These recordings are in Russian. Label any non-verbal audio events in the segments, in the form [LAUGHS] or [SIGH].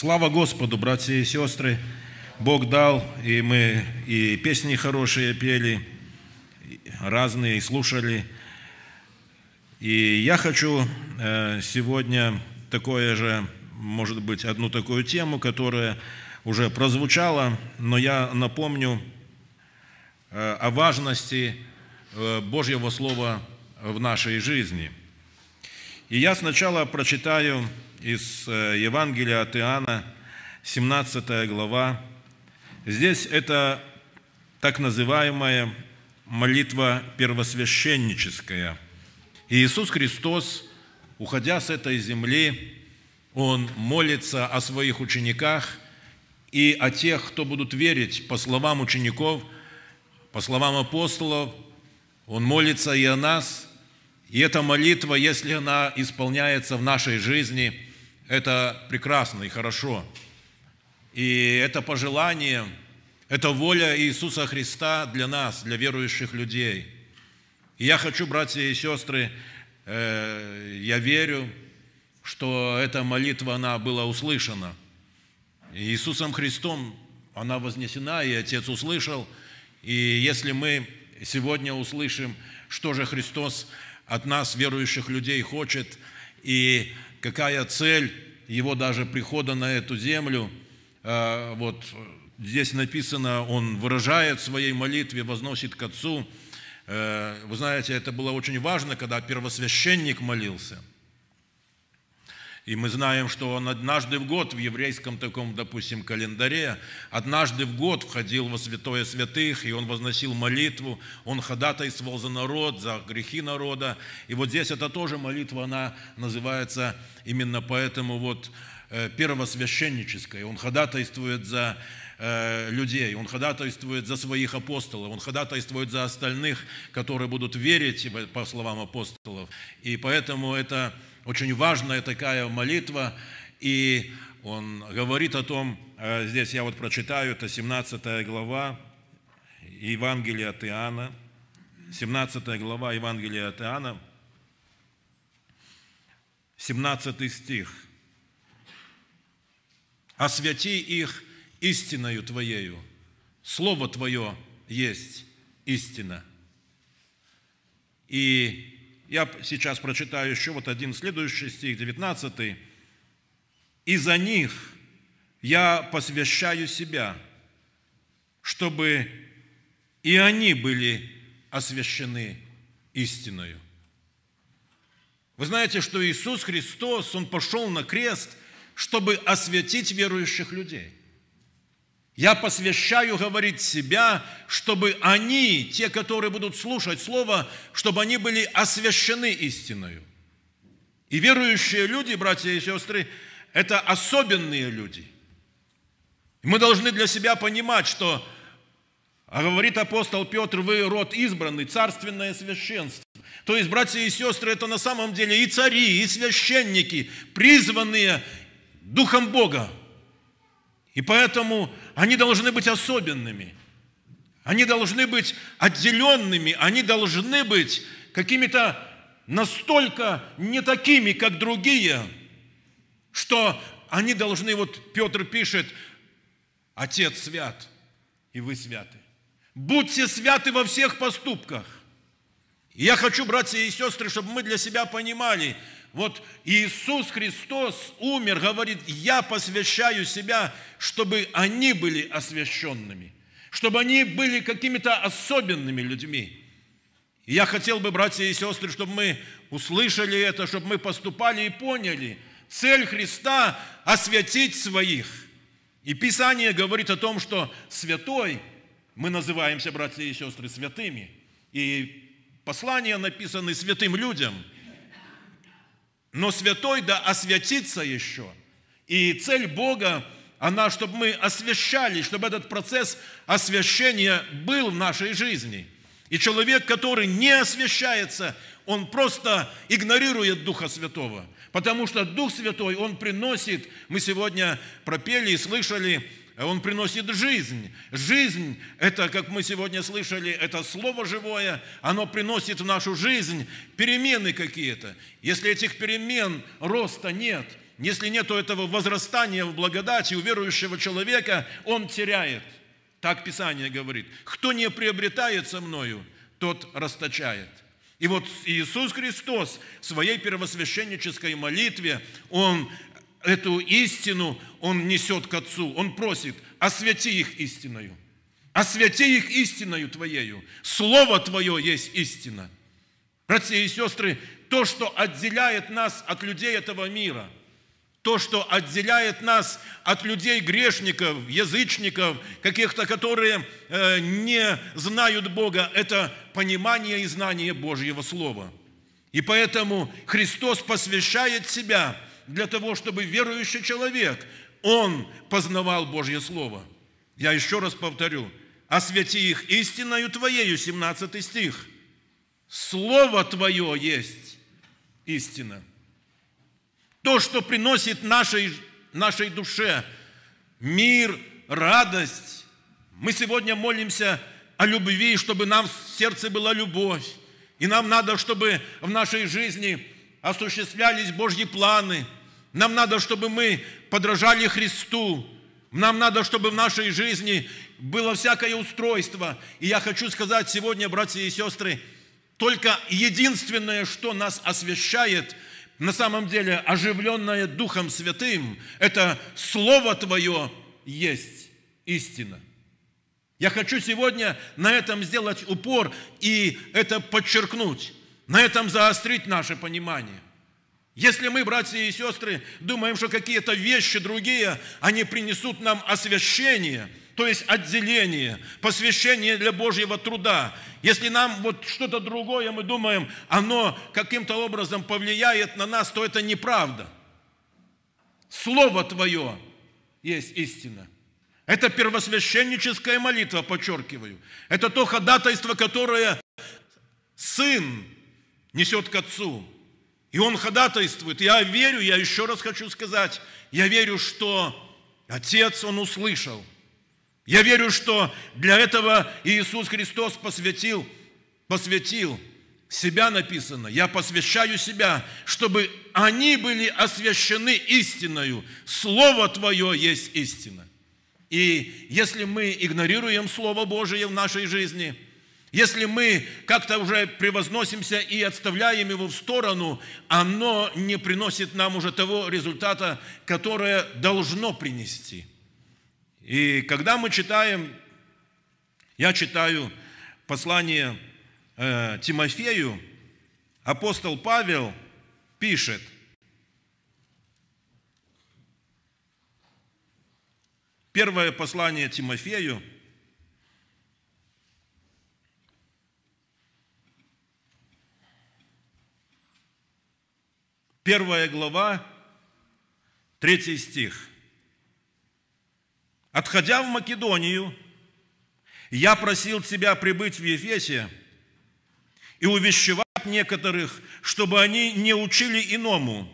Слава Господу, братья и сестры! Бог дал, и мы и песни хорошие пели, разные, и слушали. И я хочу э, сегодня такое же, может быть, одну такую тему, которая уже прозвучала, но я напомню э, о важности э, Божьего Слова в нашей жизни. И я сначала прочитаю из э, Евангелия от Иоанна, 17 глава. Здесь это так называемая молитва первосвященническая. И Иисус Христос, уходя с этой земли, Он молится о своих учениках и о тех, кто будут верить по словам учеников, по словам апостолов. Он молится и о нас. И эта молитва, если она исполняется в нашей жизни – это прекрасно и хорошо. И это пожелание, это воля Иисуса Христа для нас, для верующих людей. И я хочу, братья и сестры, э, я верю, что эта молитва, она была услышана. И Иисусом Христом она вознесена, и Отец услышал. И если мы сегодня услышим, что же Христос от нас, верующих людей, хочет, и какая цель его даже прихода на эту землю. А, вот здесь написано, он выражает в своей молитве, возносит к Отцу. Э, вы знаете, это было очень важно, когда первосвященник молился – и мы знаем, что он однажды в год в еврейском таком, допустим, календаре, однажды в год входил во святое святых, и он возносил молитву, он ходатайствовал за народ, за грехи народа. И вот здесь это тоже молитва, она называется именно поэтому вот э, первосвященническое. Он ходатайствует за э, людей, он ходатайствует за своих апостолов, он ходатайствует за остальных, которые будут верить, по словам апостолов. И поэтому это очень важная такая молитва, и он говорит о том, э, здесь я вот прочитаю, это 17 глава Евангелия от Иоанна, 17 глава Евангелия от Иоанна, 17 стих. «Освяти их истиною Твоею, Слово Твое есть истина». И я сейчас прочитаю еще вот один следующий стих, 19. «И за них я посвящаю себя, чтобы и они были освящены истиною». Вы знаете, что Иисус Христос, Он пошел на крест, чтобы осветить верующих людей. Я посвящаю, говорит, себя, чтобы они, те, которые будут слушать Слово, чтобы они были освящены истиною. И верующие люди, братья и сестры, это особенные люди. Мы должны для себя понимать, что, а говорит апостол Петр, вы род избранный, царственное священство. То есть, братья и сестры, это на самом деле и цари, и священники, призванные Духом Бога и поэтому они должны быть особенными. Они должны быть отделенными. Они должны быть какими-то настолько не такими, как другие, что они должны, вот Петр пишет, Отец свят, и вы святы. Будьте святы во всех поступках. И я хочу, братья и сестры, чтобы мы для себя понимали – вот Иисус Христос умер, говорит, я посвящаю себя, чтобы они были освященными, чтобы они были какими-то особенными людьми. И я хотел бы, братья и сестры, чтобы мы услышали это, чтобы мы поступали и поняли, цель Христа – освятить своих. И Писание говорит о том, что святой, мы называемся, братья и сестры, святыми. И послания написаны святым людям – но святой да освятится еще. И цель Бога, она, чтобы мы освящались, чтобы этот процесс освящения был в нашей жизни. И человек, который не освящается, он просто игнорирует Духа Святого. Потому что Дух Святой, он приносит, мы сегодня пропели и слышали, а он приносит жизнь. Жизнь – это, как мы сегодня слышали, это слово живое, оно приносит в нашу жизнь перемены какие-то. Если этих перемен, роста нет, если нет этого возрастания в благодати у верующего человека, он теряет. Так Писание говорит. Кто не приобретает со мною, тот расточает. И вот Иисус Христос в своей первосвященнической молитве, Он эту истину он несет к Отцу. Он просит, освяти их истиною. Освяти их истиною Твоею. Слово Твое есть истина. Братья и сестры, то, что отделяет нас от людей этого мира, то, что отделяет нас от людей грешников, язычников, каких-то, которые э, не знают Бога, это понимание и знание Божьего Слова. И поэтому Христос посвящает себя – для того, чтобы верующий человек, он познавал Божье Слово. Я еще раз повторю, освяти их истиною Твоею, 17 стих. Слово Твое есть истина. То, что приносит нашей, нашей душе мир, радость. Мы сегодня молимся о любви, чтобы нам в сердце была любовь. И нам надо, чтобы в нашей жизни осуществлялись Божьи планы – нам надо, чтобы мы подражали Христу. Нам надо, чтобы в нашей жизни было всякое устройство. И я хочу сказать сегодня, братья и сестры, только единственное, что нас освещает, на самом деле оживленное Духом Святым, это Слово Твое есть истина. Я хочу сегодня на этом сделать упор и это подчеркнуть, на этом заострить наше понимание. Если мы, братья и сестры, думаем, что какие-то вещи другие, они принесут нам освящение, то есть отделение, посвящение для Божьего труда. Если нам вот что-то другое, мы думаем, оно каким-то образом повлияет на нас, то это неправда. Слово Твое есть истина. Это первосвященническая молитва, подчеркиваю. Это то ходатайство, которое Сын несет к Отцу. И он ходатайствует. Я верю, я еще раз хочу сказать, я верю, что Отец, он услышал. Я верю, что для этого Иисус Христос посвятил, посвятил себя написано. Я посвящаю себя, чтобы они были освящены истиною. Слово Твое есть истина. И если мы игнорируем Слово Божие в нашей жизни – если мы как-то уже превозносимся и отставляем его в сторону, оно не приносит нам уже того результата, которое должно принести. И когда мы читаем, я читаю послание э, Тимофею, апостол Павел пишет, первое послание Тимофею – Первая глава, третий стих. «Отходя в Македонию, я просил тебя прибыть в Ефесе и увещевать некоторых, чтобы они не учили иному,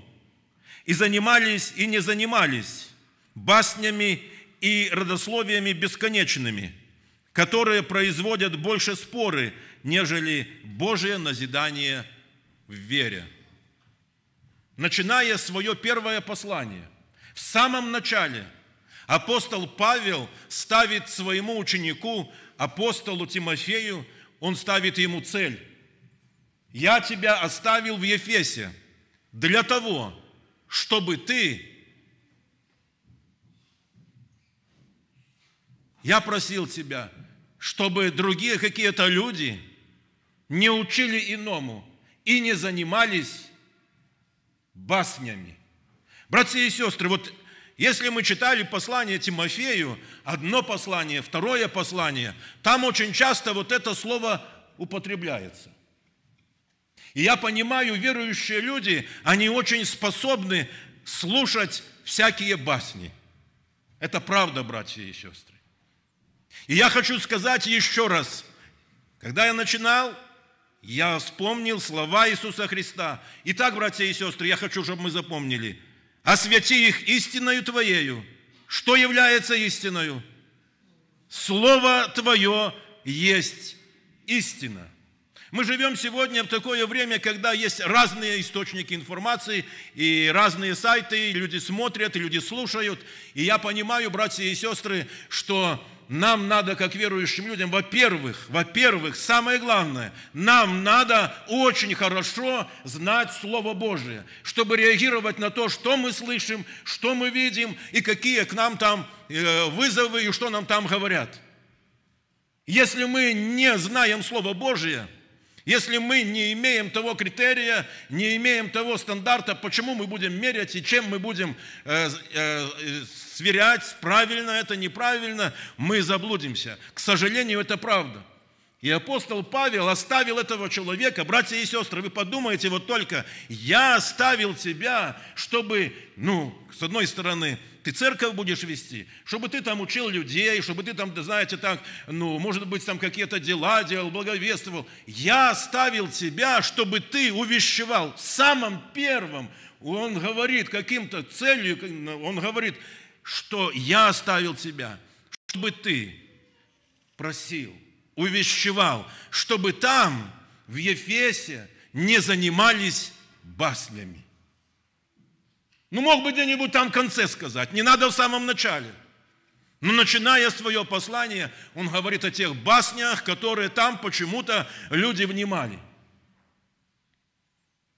и занимались, и не занимались баснями и родословиями бесконечными, которые производят больше споры, нежели Божие назидание в вере» начиная свое первое послание, в самом начале апостол Павел ставит своему ученику, апостолу Тимофею, он ставит ему цель. «Я тебя оставил в Ефесе для того, чтобы ты...» Я просил тебя, чтобы другие какие-то люди не учили иному и не занимались баснями. Братья и сестры, вот если мы читали послание Тимофею, одно послание, второе послание, там очень часто вот это слово употребляется. И я понимаю, верующие люди, они очень способны слушать всякие басни. Это правда, братья и сестры. И я хочу сказать еще раз, когда я начинал я вспомнил слова Иисуса Христа. Итак, братья и сестры, я хочу, чтобы мы запомнили. Освяти их истиною Твоею. Что является истиною? Слово Твое есть истина. Мы живем сегодня в такое время, когда есть разные источники информации и разные сайты, люди смотрят, и люди слушают. И я понимаю, братья и сестры, что нам надо, как верующим людям, во-первых, во-первых, самое главное, нам надо очень хорошо знать Слово Божие, чтобы реагировать на то, что мы слышим, что мы видим и какие к нам там э, вызовы и что нам там говорят. Если мы не знаем Слово Божие, если мы не имеем того критерия, не имеем того стандарта, почему мы будем мерять и чем мы будем э, э, сверять, правильно это, неправильно, мы заблудимся. К сожалению, это правда. И апостол Павел оставил этого человека. Братья и сестры, вы подумайте вот только, я оставил тебя, чтобы, ну, с одной стороны, ты церковь будешь вести, чтобы ты там учил людей, чтобы ты там, знаете, так, ну, может быть, там какие-то дела делал, благовествовал. Я оставил тебя, чтобы ты увещевал. Самым первым он говорит каким-то целью, он говорит, что я оставил тебя, чтобы ты просил, увещевал, чтобы там, в Ефесе, не занимались баснями. Ну, мог бы где-нибудь там в конце сказать, не надо в самом начале. Но начиная свое послание, он говорит о тех баснях, которые там почему-то люди внимали.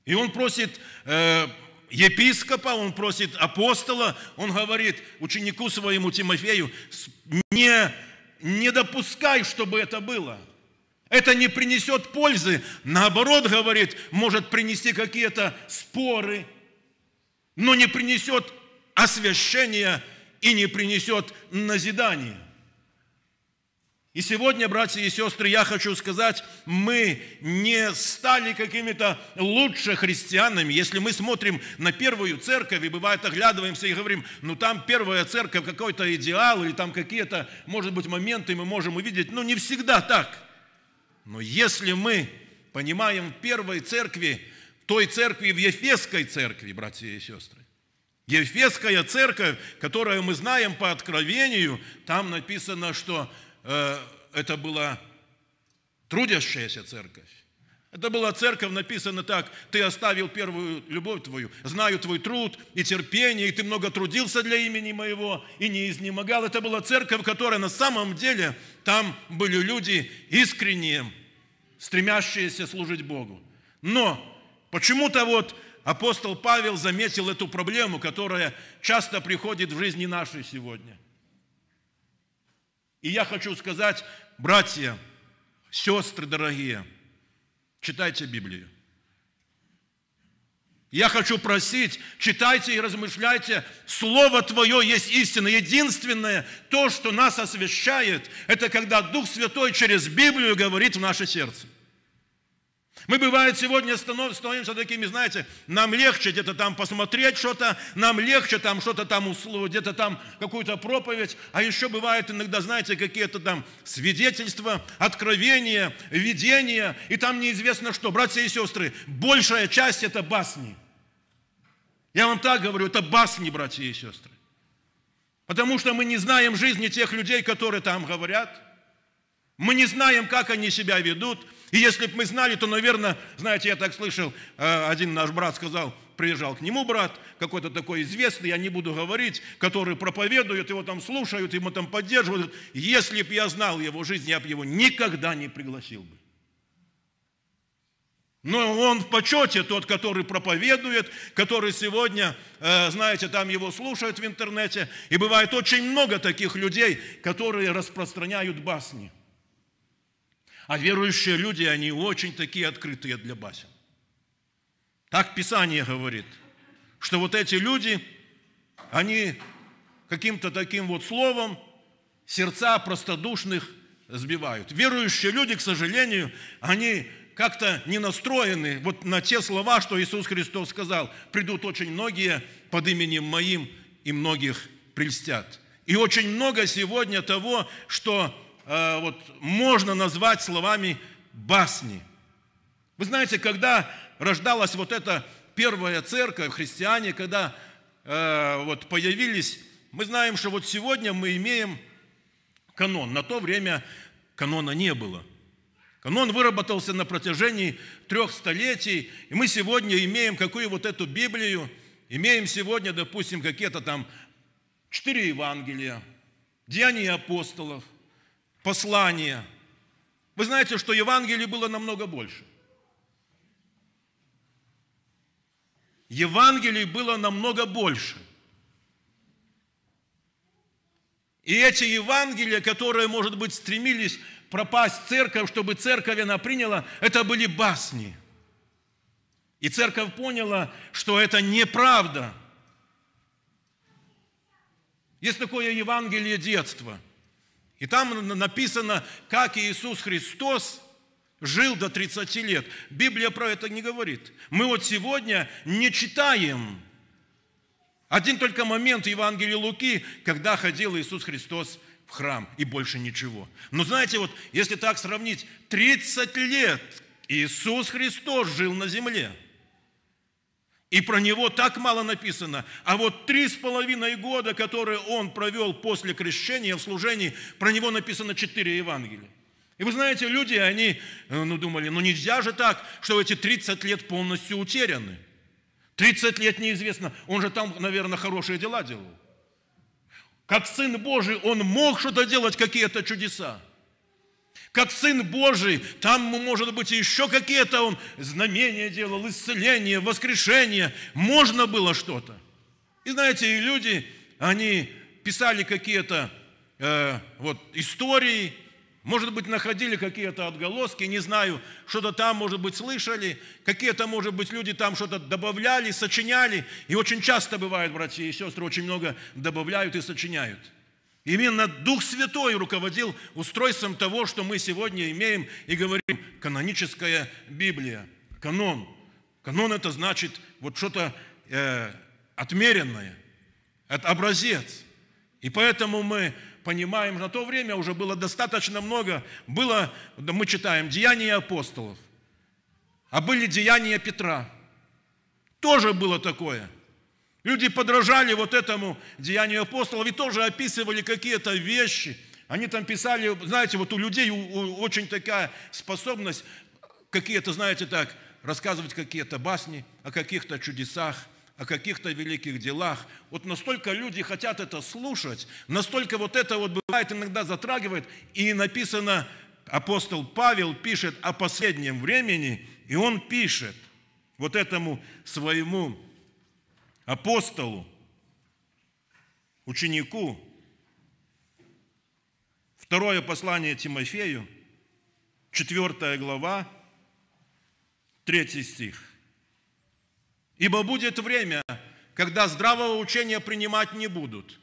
И он просит э, епископа, он просит апостола, он говорит ученику своему Тимофею, не, не допускай, чтобы это было. Это не принесет пользы, наоборот, говорит, может принести какие-то споры, но не принесет освящения и не принесет назидания. И сегодня, братья и сестры, я хочу сказать, мы не стали какими-то лучше христианами. Если мы смотрим на первую церковь, и бывает оглядываемся и говорим, ну там первая церковь, какой-то идеал, или там какие-то, может быть, моменты мы можем увидеть. Ну не всегда так. Но если мы понимаем в первой церкви, той церкви, в Ефесской церкви, братья и сестры, Ефесская церковь, которую мы знаем по откровению, там написано, что Э, это была трудящаяся церковь. Это была церковь, написано так, ты оставил первую любовь твою, знаю твой труд и терпение, и ты много трудился для имени моего, и не изнемогал. Это была церковь, которая на самом деле, там были люди искренние, стремящиеся служить Богу. Но почему-то вот апостол Павел заметил эту проблему, которая часто приходит в жизни нашей сегодня – и я хочу сказать, братья, сестры дорогие, читайте Библию. Я хочу просить, читайте и размышляйте. Слово Твое есть истина. Единственное, то, что нас освещает, это когда Дух Святой через Библию говорит в наше сердце. Мы, бывает, сегодня становимся такими, знаете, нам легче где-то там посмотреть что-то, нам легче там что-то там, где-то там какую-то проповедь, а еще бывает иногда, знаете, какие-то там свидетельства, откровения, видения, и там неизвестно что. Братья и сестры, большая часть – это басни. Я вам так говорю, это басни, братья и сестры. Потому что мы не знаем жизни тех людей, которые там говорят. Мы не знаем, как они себя ведут – и если бы мы знали, то, наверное, знаете, я так слышал, э, один наш брат сказал, приезжал к нему брат, какой-то такой известный, я не буду говорить, который проповедует, его там слушают, ему там поддерживают. Если бы я знал его жизнь, я бы его никогда не пригласил бы. Но он в почете, тот, который проповедует, который сегодня, э, знаете, там его слушают в интернете. И бывает очень много таких людей, которые распространяют басни. А верующие люди, они очень такие открытые для басен. Так Писание говорит, что вот эти люди, они каким-то таким вот словом сердца простодушных сбивают. Верующие люди, к сожалению, они как-то не настроены вот на те слова, что Иисус Христос сказал. Придут очень многие под именем Моим, и многих прельстят. И очень много сегодня того, что Э, вот, можно назвать словами басни. Вы знаете, когда рождалась вот эта первая церковь, христиане, когда э, вот появились, мы знаем, что вот сегодня мы имеем канон. На то время канона не было. Канон выработался на протяжении трех столетий, и мы сегодня имеем какую вот эту Библию, имеем сегодня, допустим, какие-то там четыре Евангелия, Деяния апостолов – послание. Вы знаете, что Евангелие было намного больше. Евангелий было намного больше. И эти Евангелия, которые, может быть, стремились пропасть церковь, чтобы церковь она приняла, это были басни. И церковь поняла, что это неправда. Есть такое Евангелие детства – и там написано, как Иисус Христос жил до 30 лет. Библия про это не говорит. Мы вот сегодня не читаем. Один только момент Евангелия Луки, когда ходил Иисус Христос в храм, и больше ничего. Но знаете, вот если так сравнить, 30 лет Иисус Христос жил на земле – и про него так мало написано. А вот три с половиной года, которые он провел после крещения в служении, про него написано четыре Евангелия. И вы знаете, люди, они э, ну, думали, ну нельзя же так, что эти 30 лет полностью утеряны. 30 лет неизвестно. Он же там, наверное, хорошие дела делал. Как Сын Божий, он мог что-то делать, какие-то чудеса как Сын Божий, там, может быть, еще какие-то он знамения делал, исцеление, воскрешение, можно было что-то. И знаете, и люди, они писали какие-то э, вот, истории, может быть, находили какие-то отголоски, не знаю, что-то там, может быть, слышали, какие-то, может быть, люди там что-то добавляли, сочиняли. И очень часто бывает, братья и сестры, очень много добавляют и сочиняют – Именно Дух Святой руководил устройством того, что мы сегодня имеем и говорим каноническая Библия, канон. Канон это значит вот что-то э, отмеренное, это образец. И поэтому мы понимаем, на то время уже было достаточно много, было, мы читаем, деяния апостолов, а были деяния Петра. Тоже было такое – Люди подражали вот этому деянию апостолов и тоже описывали какие-то вещи. Они там писали, знаете, вот у людей очень такая способность какие-то, знаете, так, рассказывать какие-то басни о каких-то чудесах, о каких-то великих делах. Вот настолько люди хотят это слушать, настолько вот это вот бывает иногда затрагивает, и написано, апостол Павел пишет о последнем времени, и он пишет вот этому своему апостолу, ученику. Второе послание Тимофею, четвертая глава, третий стих. «Ибо будет время, когда здравого учения принимать не будут,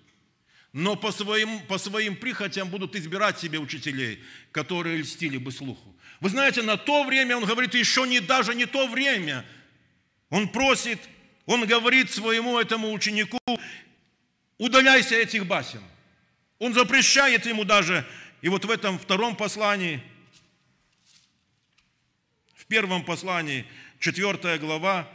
но по своим, по своим прихотям будут избирать себе учителей, которые льстили бы слуху». Вы знаете, на то время, он говорит, еще не даже не то время. Он просит – он говорит своему этому ученику, удаляйся этих басен. Он запрещает ему даже. И вот в этом втором послании, в первом послании, четвертая глава,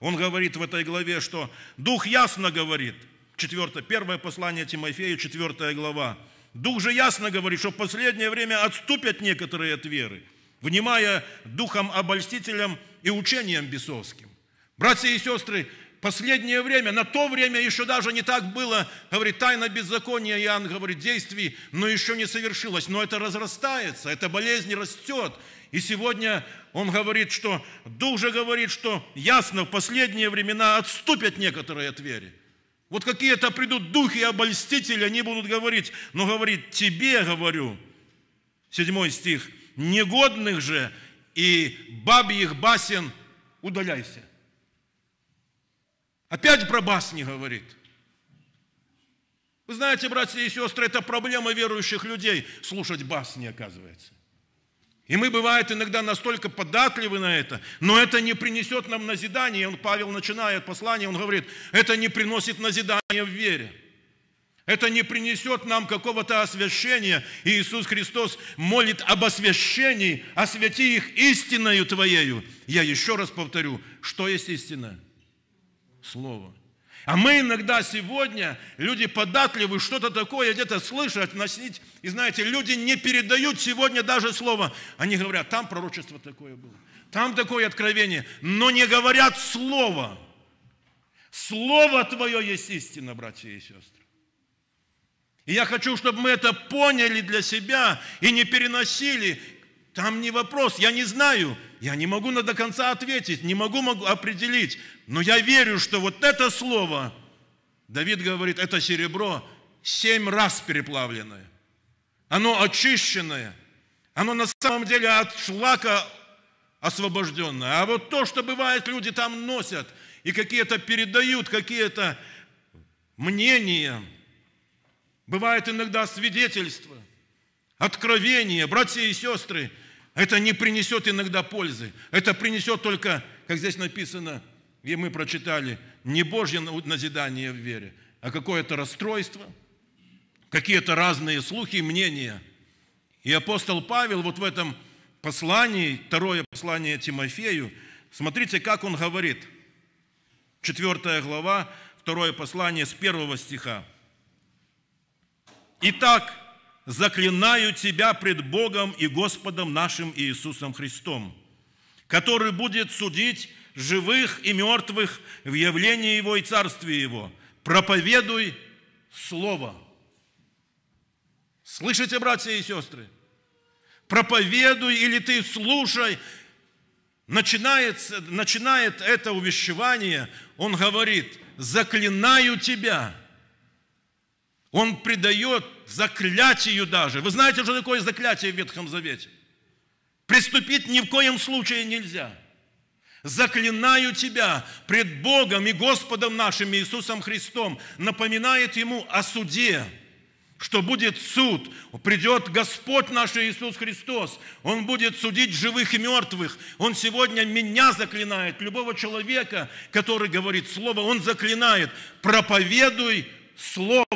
он говорит в этой главе, что Дух ясно говорит, Четвертое, первое послание Тимофею, четвертая глава, Дух же ясно говорит, что в последнее время отступят некоторые от веры, внимая духом обольстителям и учением бесовским. Братья и сестры, последнее время, на то время еще даже не так было, говорит, тайна беззакония, Иоанн говорит, действий, но еще не совершилось, но это разрастается, эта болезнь растет. И сегодня он говорит, что, Дух же говорит, что ясно, в последние времена отступят некоторые от веры. Вот какие-то придут духи обольстители, они будут говорить, но говорит, тебе говорю, седьмой стих, негодных же и бабьих басен удаляйся. Опять про Бас не говорит. Вы знаете, братья и сестры, это проблема верующих людей, слушать Бас не оказывается. И мы, бывает, иногда настолько податливы на это, но это не принесет нам назидания. Он, Павел начинает послание, он говорит, это не приносит назидания в вере. Это не принесет нам какого-то освящения. И Иисус Христос молит об освящении, освяти их истиною Твоею. Я еще раз повторю, что есть истина – слово. А мы иногда сегодня, люди податливы, что-то такое где-то слышат, наснить. И знаете, люди не передают сегодня даже слово. Они говорят, там пророчество такое было, там такое откровение, но не говорят слово. Слово Твое есть истина, братья и сестры. И я хочу, чтобы мы это поняли для себя и не переносили, там не вопрос, я не знаю, я не могу на до конца ответить, не могу, могу определить, но я верю, что вот это слово, Давид говорит, это серебро семь раз переплавленное. Оно очищенное, оно на самом деле от шлака освобожденное. А вот то, что бывает, люди там носят и какие-то передают, какие-то мнения, бывает иногда свидетельство откровение, братья и сестры, это не принесет иногда пользы. Это принесет только, как здесь написано, и мы прочитали, не Божье назидание в вере, а какое-то расстройство, какие-то разные слухи и мнения. И апостол Павел вот в этом послании, второе послание Тимофею, смотрите, как он говорит. Четвертая глава, второе послание с первого стиха. «Итак, заклинаю тебя пред Богом и Господом нашим Иисусом Христом, который будет судить живых и мертвых в явлении Его и Царстве Его. Проповедуй Слово. Слышите, братья и сестры? Проповедуй или ты слушай. Начинается начинает это увещевание, он говорит, заклинаю тебя. Он придает заклятию даже. Вы знаете, что такое заклятие в Ветхом Завете? Приступить ни в коем случае нельзя. Заклинаю тебя пред Богом и Господом нашим Иисусом Христом, напоминает ему о суде, что будет суд, придет Господь наш Иисус Христос, Он будет судить живых и мертвых. Он сегодня меня заклинает, любого человека, который говорит Слово, Он заклинает, проповедуй Слово.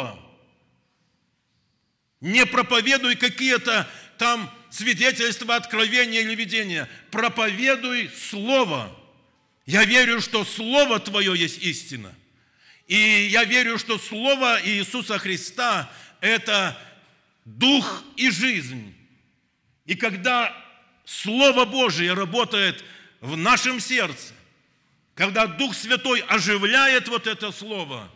Не проповедуй какие-то там свидетельства, откровения или видения. Проповедуй Слово. Я верю, что Слово Твое есть истина. И я верю, что Слово Иисуса Христа – это дух и жизнь. И когда Слово Божие работает в нашем сердце, когда Дух Святой оживляет вот это Слово,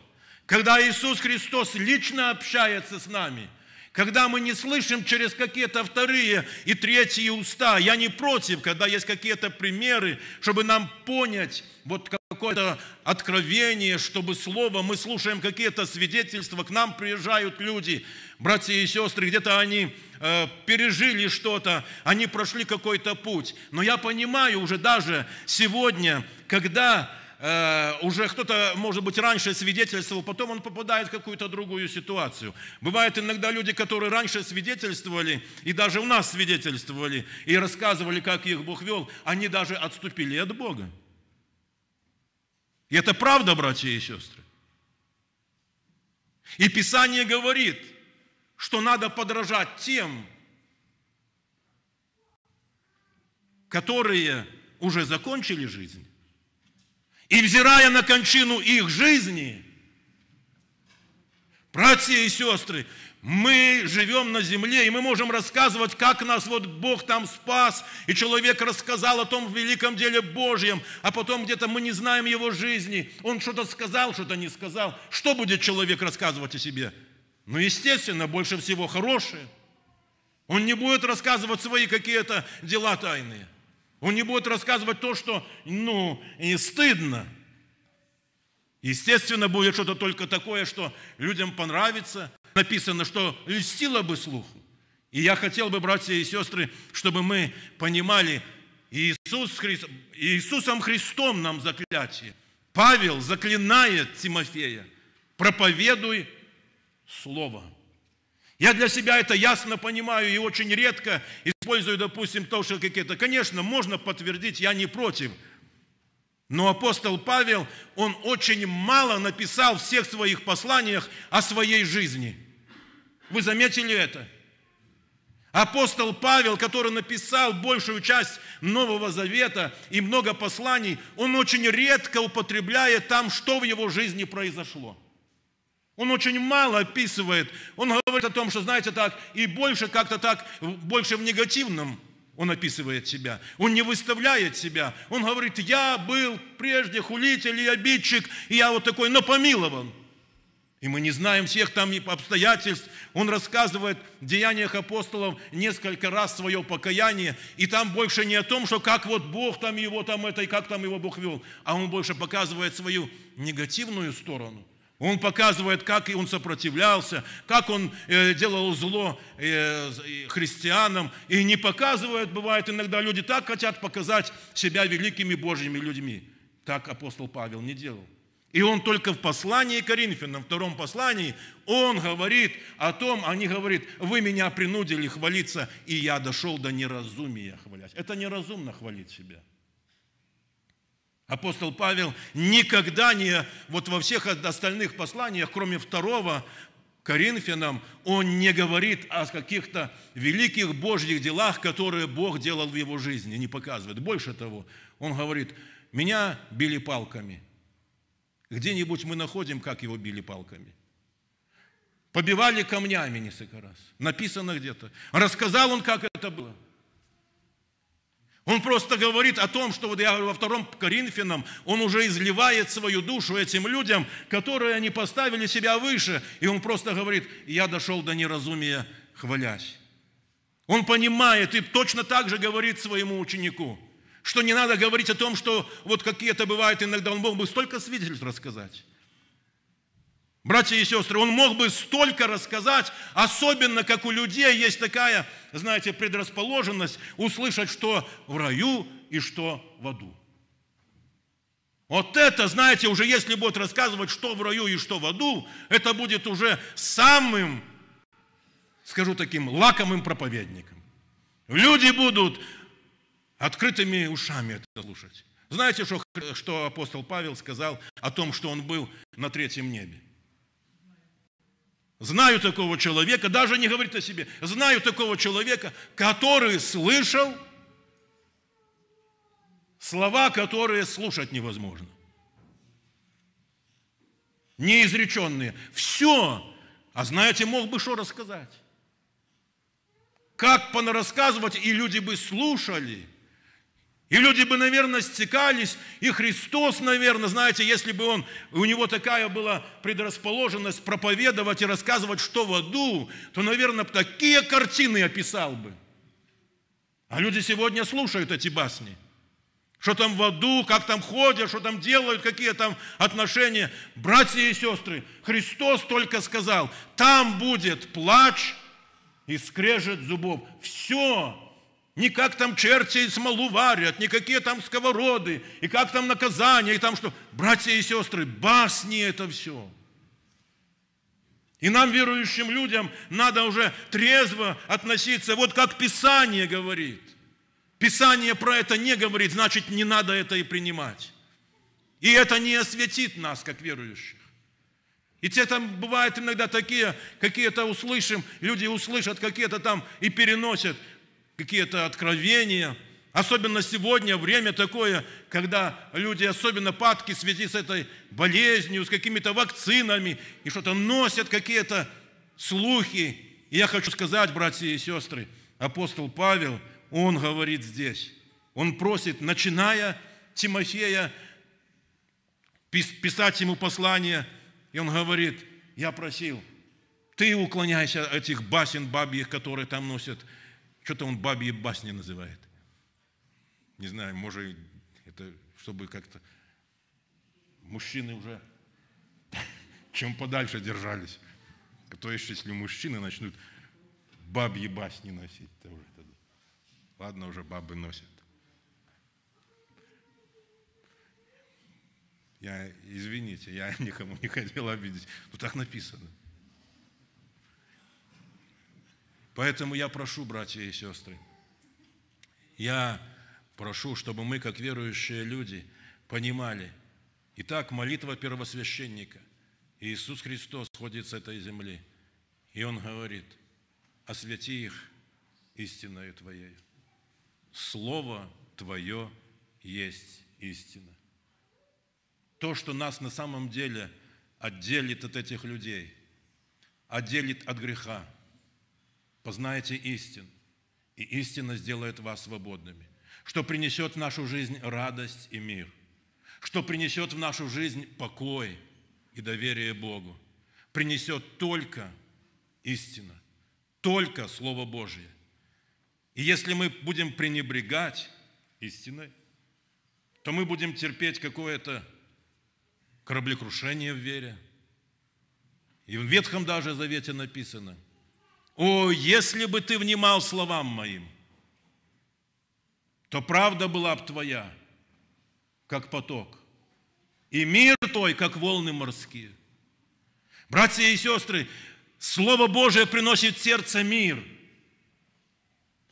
когда Иисус Христос лично общается с нами – когда мы не слышим через какие-то вторые и третьи уста. Я не против, когда есть какие-то примеры, чтобы нам понять вот какое-то откровение, чтобы слово, мы слушаем какие-то свидетельства, к нам приезжают люди, братья и сестры, где-то они э, пережили что-то, они прошли какой-то путь. Но я понимаю уже даже сегодня, когда Э, уже кто-то, может быть, раньше свидетельствовал, потом он попадает в какую-то другую ситуацию. Бывают иногда люди, которые раньше свидетельствовали, и даже у нас свидетельствовали, и рассказывали, как их Бог вел, они даже отступили от Бога. И это правда, братья и сестры. И Писание говорит, что надо подражать тем, которые уже закончили жизнь и взирая на кончину их жизни, братья и сестры, мы живем на земле, и мы можем рассказывать, как нас вот Бог там спас, и человек рассказал о том великом деле Божьем, а потом где-то мы не знаем его жизни, он что-то сказал, что-то не сказал. Что будет человек рассказывать о себе? Ну, естественно, больше всего хорошее. Он не будет рассказывать свои какие-то дела тайные – он не будет рассказывать то, что, ну, не стыдно. Естественно, будет что-то только такое, что людям понравится. Написано, что льстило бы слуху. И я хотел бы, братья и сестры, чтобы мы понимали, Иисус Христ, Иисусом Христом нам заклятие. Павел заклинает Тимофея, проповедуй Слово. Я для себя это ясно понимаю и очень редко использую, допустим, то, что какие-то... Конечно, можно подтвердить, я не против. Но апостол Павел, он очень мало написал в всех своих посланиях о своей жизни. Вы заметили это? Апостол Павел, который написал большую часть Нового Завета и много посланий, он очень редко употребляет там, что в его жизни произошло – он очень мало описывает. Он говорит о том, что, знаете, так, и больше как-то так, больше в негативном он описывает себя. Он не выставляет себя. Он говорит, я был прежде хулитель и обидчик, и я вот такой, но помилован. И мы не знаем всех там обстоятельств. Он рассказывает в деяниях апостолов несколько раз свое покаяние. И там больше не о том, что как вот Бог там его там это, и как там его Бог вел. А он больше показывает свою негативную сторону. Он показывает, как он сопротивлялся, как он э, делал зло э, христианам. И не показывает, бывает иногда люди так хотят показать себя великими Божьими людьми. Так апостол Павел не делал. И он только в послании Коринфянам, втором послании, он говорит о том, они говорят, вы меня принудили хвалиться, и я дошел до неразумия хвалять. Это неразумно хвалить себя. Апостол Павел никогда не, вот во всех остальных посланиях, кроме второго, Коринфянам, он не говорит о каких-то великих Божьих делах, которые Бог делал в его жизни, не показывает. Больше того, он говорит, меня били палками. Где-нибудь мы находим, как его били палками. Побивали камнями несколько раз. Написано где-то. Рассказал он, как это было. Он просто говорит о том, что вот я говорю во втором Коринфянам, он уже изливает свою душу этим людям, которые они поставили себя выше. И он просто говорит, я дошел до неразумия, хвалясь. Он понимает и точно так же говорит своему ученику, что не надо говорить о том, что вот какие-то бывают иногда, он мог бы столько свидетельств рассказать. Братья и сестры, он мог бы столько рассказать, особенно как у людей есть такая, знаете, предрасположенность услышать, что в раю и что в аду. Вот это, знаете, уже если будет рассказывать, что в раю и что в аду, это будет уже самым, скажу таким, лакомым проповедником. Люди будут открытыми ушами это слушать. Знаете, что, что апостол Павел сказал о том, что он был на третьем небе? Знаю такого человека, даже не говорит о себе, знаю такого человека, который слышал слова, которые слушать невозможно. Неизреченные. Все. А знаете, мог бы что рассказать? Как понарассказывать, и люди бы слушали – и люди бы, наверное, стекались, и Христос, наверное, знаете, если бы он, у него такая была предрасположенность проповедовать и рассказывать, что в аду, то, наверное, такие картины описал бы. А люди сегодня слушают эти басни. Что там в аду, как там ходят, что там делают, какие там отношения. Братья и сестры, Христос только сказал, там будет плач и скрежет зубов. Все не как там черти и смолу варят, не какие там сковороды, и как там наказания, и там что. Братья и сестры, басни это все. И нам, верующим людям, надо уже трезво относиться, вот как Писание говорит. Писание про это не говорит, значит, не надо это и принимать. И это не осветит нас, как верующих. И те там бывают иногда такие, какие-то услышим, люди услышат какие-то там и переносят какие-то откровения. Особенно сегодня время такое, когда люди особенно падки в связи с этой болезнью, с какими-то вакцинами, и что-то носят какие-то слухи. И я хочу сказать, братья и сестры, апостол Павел, он говорит здесь, он просит, начиная Тимофея, писать ему послание, и он говорит, я просил, ты уклоняйся от этих басен бабьих, которые там носят что-то он бабьи басни называет. Не знаю, может, это чтобы как-то мужчины уже чем подальше держались. А то есть, если мужчины начнут бабьи басни носить, то уже тогда. Ладно, уже бабы носят. Я, извините, я [LAUGHS] никому не хотел обидеть. Но так написано. Поэтому я прошу, братья и сестры, я прошу, чтобы мы, как верующие люди, понимали, итак, молитва первосвященника, Иисус Христос ходит с этой земли, и Он говорит, Освяти их истиною Твоей. Слово Твое есть истина. То, что нас на самом деле отделит от этих людей, отделит от греха – познаете истину, и истина сделает вас свободными, что принесет в нашу жизнь радость и мир, что принесет в нашу жизнь покой и доверие Богу, принесет только истина, только Слово Божие. И если мы будем пренебрегать истиной, то мы будем терпеть какое-то кораблекрушение в вере. И в Ветхом даже Завете написано – о, если бы ты внимал словам моим, то правда была бы твоя, как поток, и мир твой, как волны морские. Братья и сестры, Слово Божие приносит в сердце мир.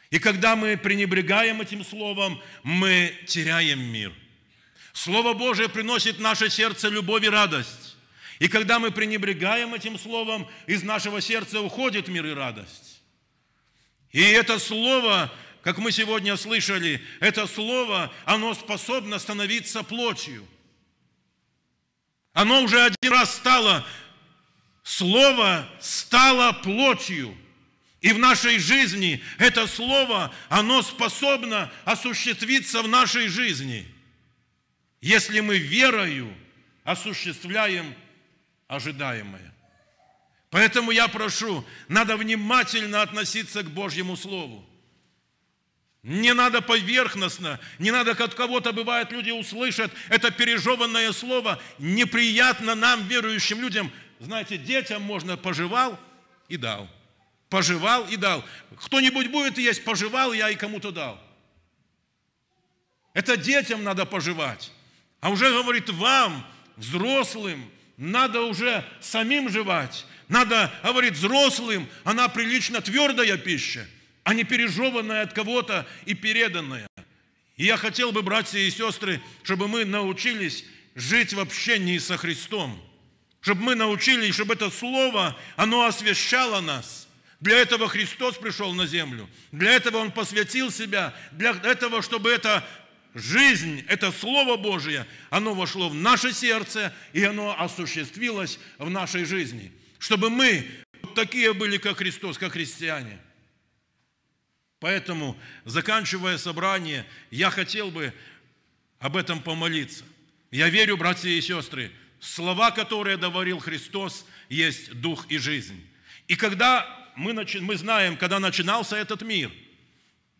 И когда мы пренебрегаем этим словом, мы теряем мир. Слово Божие приносит в наше сердце любовь и радость. И когда мы пренебрегаем этим словом, из нашего сердца уходит мир и радость. И это слово, как мы сегодня слышали, это слово, оно способно становиться плотью. Оно уже один раз стало, слово стало плотью. И в нашей жизни это слово, оно способно осуществиться в нашей жизни, если мы верою осуществляем ожидаемое. Поэтому я прошу, надо внимательно относиться к Божьему Слову. Не надо поверхностно, не надо, как от кого-то бывает, люди услышат это пережеванное слово, неприятно нам, верующим людям. Знаете, детям можно пожевал и дал. Пожевал и дал. Кто-нибудь будет есть, пожевал я и кому-то дал. Это детям надо пожевать. А уже говорит вам, взрослым, надо уже самим жевать. Надо говорит, взрослым, она прилично твердая пища, а не пережеванная от кого-то и переданная. И я хотел бы, братья и сестры, чтобы мы научились жить в общении со Христом. Чтобы мы научились, чтобы это слово, оно освящало нас. Для этого Христос пришел на землю. Для этого Он посвятил Себя. Для этого, чтобы это Жизнь – это Слово Божие, оно вошло в наше сердце, и оно осуществилось в нашей жизни. Чтобы мы такие были, как Христос, как христиане. Поэтому, заканчивая собрание, я хотел бы об этом помолиться. Я верю, братья и сестры, слова, которые говорил Христос, есть дух и жизнь. И когда мы, начи... мы знаем, когда начинался этот мир,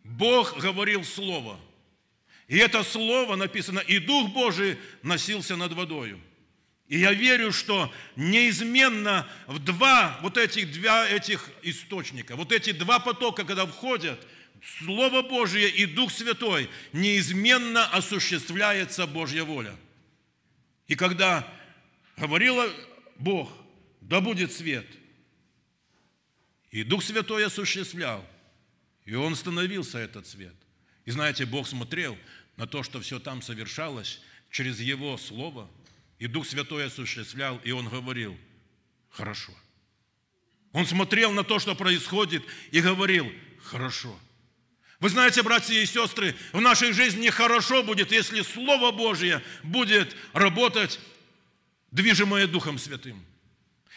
Бог говорил Слово – и это слово написано, и Дух Божий носился над водою. И я верю, что неизменно в два вот этих два этих источника, вот эти два потока, когда входят, Слово Божие и Дух Святой, неизменно осуществляется Божья воля. И когда говорила Бог, да будет свет, и Дух Святой осуществлял, и он становился этот свет. И знаете, Бог смотрел на то, что все там совершалось через Его Слово, и Дух Святой осуществлял, и Он говорил, хорошо. Он смотрел на то, что происходит, и говорил, хорошо. Вы знаете, братья и сестры, в нашей жизни хорошо будет, если Слово Божье будет работать, движимое Духом Святым.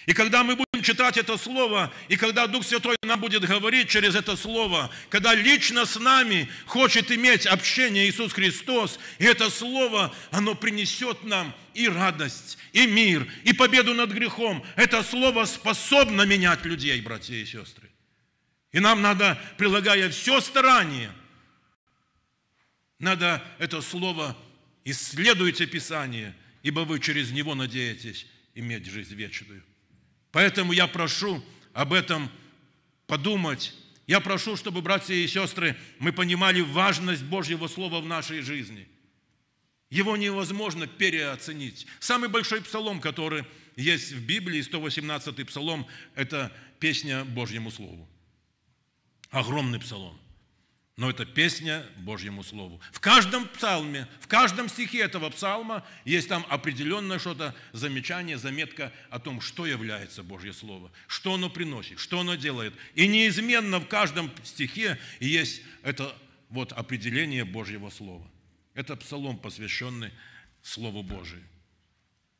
И когда мы будем читать это Слово, и когда Дух Святой нам будет говорить через это Слово, когда лично с нами хочет иметь общение Иисус Христос, и это Слово, оно принесет нам и радость, и мир, и победу над грехом. Это Слово способно менять людей, братья и сестры. И нам надо, прилагая все старание, надо это Слово исследуйте Писание, ибо вы через него надеетесь иметь жизнь вечную. Поэтому я прошу об этом подумать. Я прошу, чтобы, братья и сестры, мы понимали важность Божьего Слова в нашей жизни. Его невозможно переоценить. Самый большой псалом, который есть в Библии, 118-й псалом, это песня Божьему Слову. Огромный псалом – но это песня Божьему Слову. В каждом псалме, в каждом стихе этого псалма есть там определенное что-то, замечание, заметка о том, что является Божье Слово, что оно приносит, что оно делает. И неизменно в каждом стихе есть это вот определение Божьего Слова. Это псалом, посвященный Слову Божию.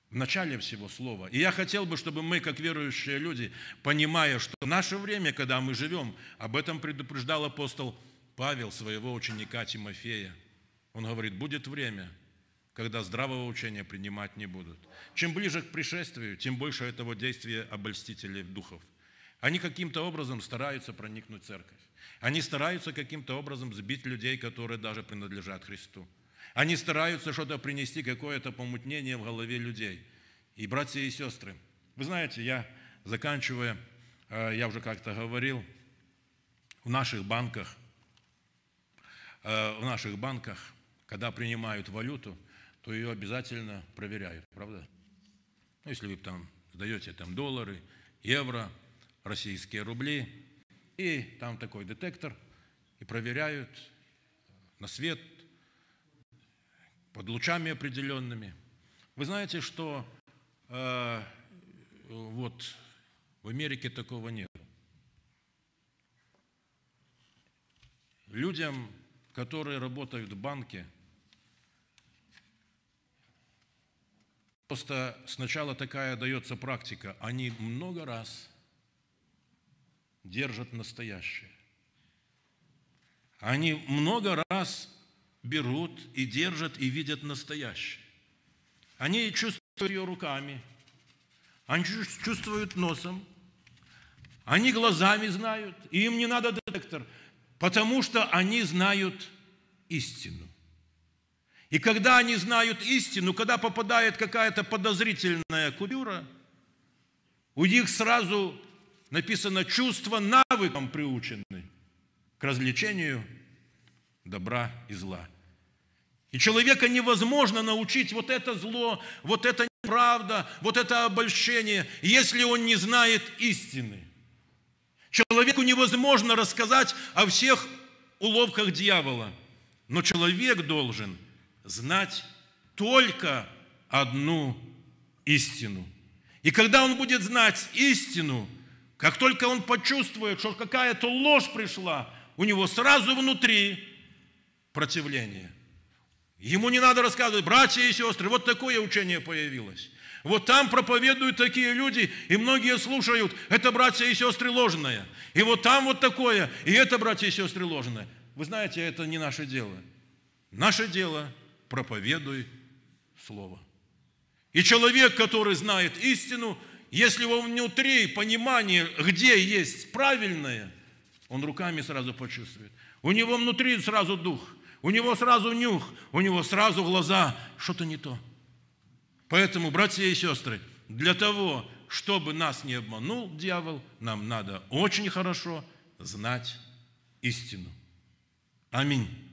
В начале всего Слова. И я хотел бы, чтобы мы, как верующие люди, понимая, что в наше время, когда мы живем, об этом предупреждал апостол Павел, Павел своего ученика Тимофея. Он говорит, будет время, когда здравого учения принимать не будут. Чем ближе к пришествию, тем больше этого действия обольстителей духов. Они каким-то образом стараются проникнуть в церковь. Они стараются каким-то образом сбить людей, которые даже принадлежат Христу. Они стараются что-то принести, какое-то помутнение в голове людей. И братья и сестры, вы знаете, я заканчивая, э, я уже как-то говорил, в наших банках Э, в наших банках, когда принимают валюту, то ее обязательно проверяют, правда? Ну, если вы там сдаете там доллары, евро, российские рубли, и там такой детектор, и проверяют на свет, под лучами определенными. Вы знаете, что э, вот в Америке такого нет. Людям которые работают в банке, просто сначала такая дается практика, они много раз держат настоящее. Они много раз берут и держат и видят настоящее. Они чувствуют ее руками, они чувствуют носом, они глазами знают, и им не надо детектор – Потому что они знают истину. И когда они знают истину, когда попадает какая-то подозрительная купюра, у них сразу написано чувство навыком приучены к развлечению добра и зла. И человека невозможно научить вот это зло, вот это неправда, вот это обольщение, если он не знает истины – Человеку невозможно рассказать о всех уловках дьявола, но человек должен знать только одну истину. И когда он будет знать истину, как только он почувствует, что какая-то ложь пришла, у него сразу внутри противление. Ему не надо рассказывать, братья и сестры, вот такое учение появилось. Вот там проповедуют такие люди, и многие слушают, это братья и сестры ложное. И вот там вот такое, и это братья и сестры ложное. Вы знаете, это не наше дело. Наше дело – проповедуй Слово. И человек, который знает истину, если он внутри понимание, где есть правильное, он руками сразу почувствует. У него внутри сразу дух, у него сразу нюх, у него сразу глаза, что-то не то – Поэтому, братья и сестры, для того, чтобы нас не обманул дьявол, нам надо очень хорошо знать истину. Аминь.